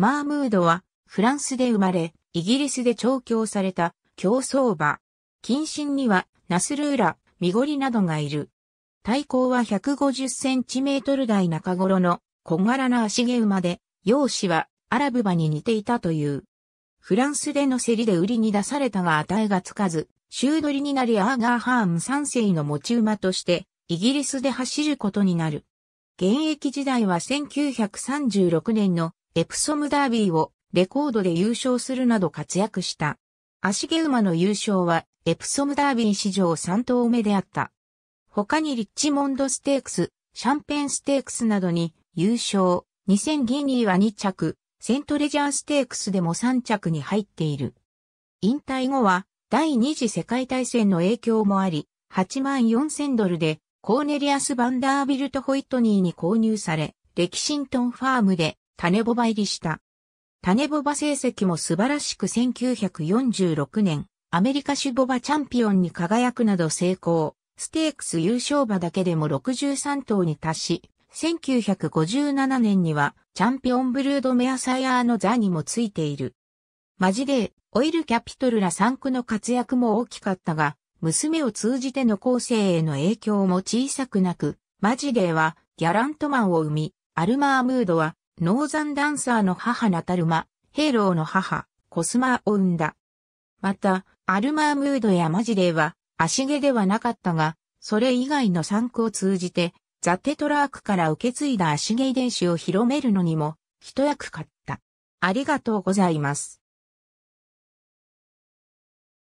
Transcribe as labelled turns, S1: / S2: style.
S1: マームードは、フランスで生まれ、イギリスで調教された、
S2: 競走馬。近親には、ナスルーラ、ミゴリなどがいる。体高は150センチメートル台中頃の小柄な足毛馬で、容姿はアラブ馬に似ていたという。フランスでの競りで売りに出されたが値がつかず、週取りになりアーガーハーン3世の持ち馬として、イギリスで走ることになる。現役時代は1936年のエプソムダービーをレコードで優勝するなど活躍した。足毛馬の優勝はエプソムダービー史上3頭目であった。他にリッチモンドステークス、シャンペンステークスなどに優勝、2000ギニーは2着、セントレジャーステークスでも3着に入っている。引退後は第二次世界大戦の影響もあり、8万4000ドルでコーネリアス・バンダービルト・ホイットニーに購入され、レキシントンファームで種ボバ入りした。種ボバ成績も素晴らしく1946年、アメリカ種ボバチャンピオンに輝くなど成功、ステークス優勝馬だけでも63頭に達し、1957年にはチャンピオンブルードメアサイアーの座にもついている。マジで、オイルキャピトルら3区の活躍も大きかったが、娘を通じての後世への影響も小さくなく、マジデーはギャラントマンを生み、アルマームードはノーザンダンサーの母ナタルマ、ヘイローの母、コスマーを生んだ。また、アルマームードやマジレーは、足毛ではなかったが、それ以外の産区を通じて、ザ・テトラークから受け継いだ足毛遺伝子を広めるのにも、一役
S1: 買った。ありがとうございます。